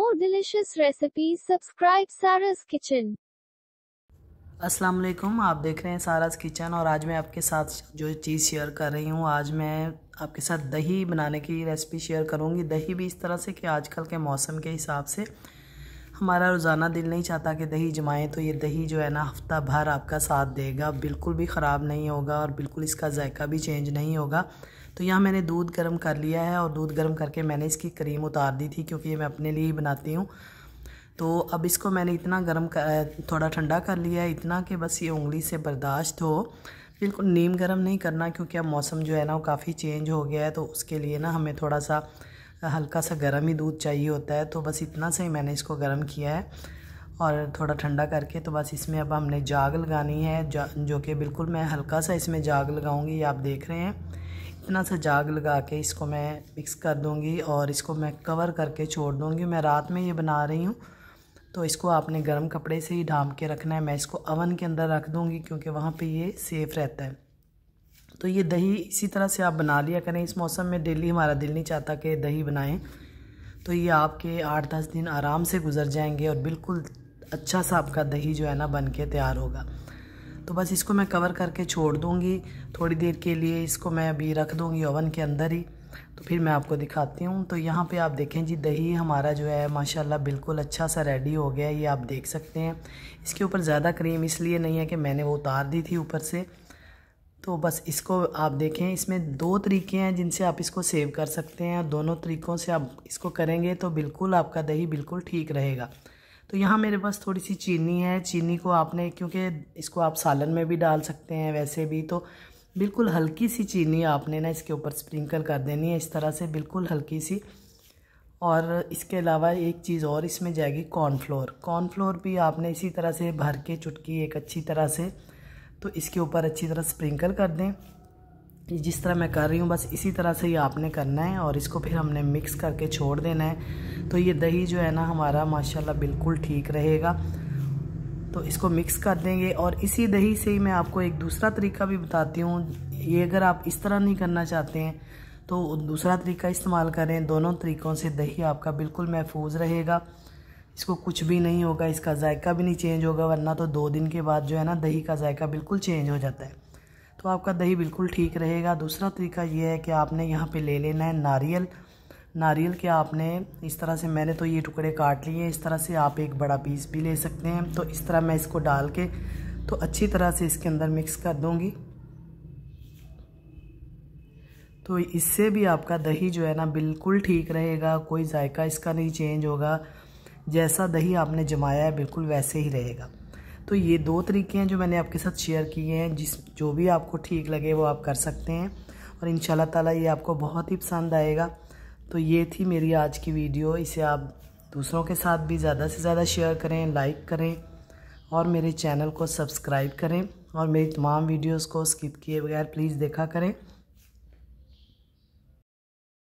more delicious recipes, subscribe Sara's Kitchen. अस्सलाम वालेकुम आप देख रहे हैं साराज किचन और आज मैं आपके साथ जो चीज़ शेयर कर रही हूँ आज मैं आपके साथ दही बनाने की रेसिपी शेयर करूँगी दही भी इस तरह से कि आजकल के मौसम के हिसाब से हमारा रोज़ाना दिल नहीं चाहता कि दही जमाएं तो ये दही जो है ना हफ़्ता भर आपका साथ देगा बिल्कुल भी ख़राब नहीं होगा और बिल्कुल इसका जायका भी चेंज नहीं होगा तो यहाँ मैंने दूध गर्म कर लिया है और दूध गर्म करके मैंने इसकी क्रीम उतार दी थी क्योंकि ये मैं अपने लिए ही बनाती हूँ तो अब इसको मैंने इतना गर्म कर, थोड़ा ठंडा कर लिया है इतना कि बस ये उंगली से बर्दाश्त हो बिल्कुल नीम गर्म नहीं करना क्योंकि अब मौसम जो है ना वो काफ़ी चेंज हो गया है तो उसके लिए ना हमें थोड़ा सा हल्का सा गर्म ही दूध चाहिए होता है तो बस इतना सा ही मैंने इसको गर्म किया है और थोड़ा ठंडा करके तो बस इसमें अब हमने जाग लगानी है जो कि बिल्कुल मैं हल्का सा इसमें जाग लगाऊँगी ये आप देख रहे हैं इतना सा जाग लगा के इसको मैं मिक्स कर दूँगी और इसको मैं कवर करके छोड़ दूँगी मैं रात में ये बना रही हूँ तो इसको आपने गर्म कपड़े से ही ढाम के रखना है मैं इसको अवन के अंदर रख दूँगी क्योंकि वहाँ पे ये सेफ़ रहता है तो ये दही इसी तरह से आप बना लिया करें इस मौसम में डेली हमारा दिल नहीं चाहता कि दही बनाएं तो ये आपके आठ दस दिन आराम से गुजर जाएंगे और बिल्कुल अच्छा सा आपका दही जो है ना बन के तैयार होगा तो बस इसको मैं कवर करके छोड़ दूँगी थोड़ी देर के लिए इसको मैं अभी रख दूँगी ओवन के अंदर ही तो फिर मैं आपको दिखाती हूँ तो यहाँ पे आप देखें जी दही हमारा जो है माशाल्लाह बिल्कुल अच्छा सा रेडी हो गया ये आप देख सकते हैं इसके ऊपर ज़्यादा क्रीम इसलिए नहीं है कि मैंने वो उतार दी थी ऊपर से तो बस इसको आप देखें इसमें दो तरीके हैं जिनसे आप इसको सेव कर सकते हैं दोनों तरीक़ों से आप इसको करेंगे तो बिल्कुल आपका दही बिल्कुल ठीक रहेगा तो यहाँ मेरे पास थोड़ी सी चीनी है चीनी को आपने क्योंकि इसको आप सालन में भी डाल सकते हैं वैसे भी तो बिल्कुल हल्की सी चीनी आपने ना इसके ऊपर स्प्रिंकल कर देनी है इस तरह से बिल्कुल हल्की सी और इसके अलावा एक चीज़ और इसमें जाएगी कॉर्नफ्लोर कॉर्नफ्लोर भी आपने इसी तरह से भर के चुटकी एक अच्छी तरह से तो इसके ऊपर अच्छी तरह स्प्रिंकल कर दें जिस तरह मैं कर रही हूँ बस इसी तरह से ये आपने करना है और इसको फिर हमने मिक्स करके छोड़ देना है तो ये दही जो है ना हमारा माशाल्लाह बिल्कुल ठीक रहेगा तो इसको मिक्स कर देंगे और इसी दही से ही मैं आपको एक दूसरा तरीका भी बताती हूँ ये अगर आप इस तरह नहीं करना चाहते हैं तो दूसरा तरीका इस्तेमाल करें दोनों तरीक़ों से दही आपका बिल्कुल महफूज रहेगा इसको कुछ भी नहीं होगा इसका जायका भी नहीं चेंज होगा वरना तो दो दिन के बाद जो है ना दही का जायका बिल्कुल चेंज हो जाता है तो आपका दही बिल्कुल ठीक रहेगा दूसरा तरीका ये है कि आपने यहाँ पे ले लेना है नारियल नारियल के आपने इस तरह से मैंने तो ये टुकड़े काट लिए इस तरह से आप एक बड़ा पीस भी ले सकते हैं तो इस तरह मैं इसको डाल के तो अच्छी तरह से इसके अंदर मिक्स कर दूँगी तो इससे भी आपका दही जो है ना बिल्कुल ठीक रहेगा कोई जायका इसका नहीं चेंज होगा जैसा दही आपने जमाया है बिल्कुल वैसे ही रहेगा तो ये दो तरीके हैं जो मैंने आपके साथ शेयर किए हैं जिस जो भी आपको ठीक लगे वो आप कर सकते हैं और इन ताला ये आपको बहुत ही पसंद आएगा तो ये थी मेरी आज की वीडियो इसे आप दूसरों के साथ भी ज़्यादा से ज़्यादा शेयर करें लाइक करें और मेरे चैनल को सब्सक्राइब करें और मेरी तमाम वीडियोज़ को स्किप किए बगैर प्लीज़ देखा करें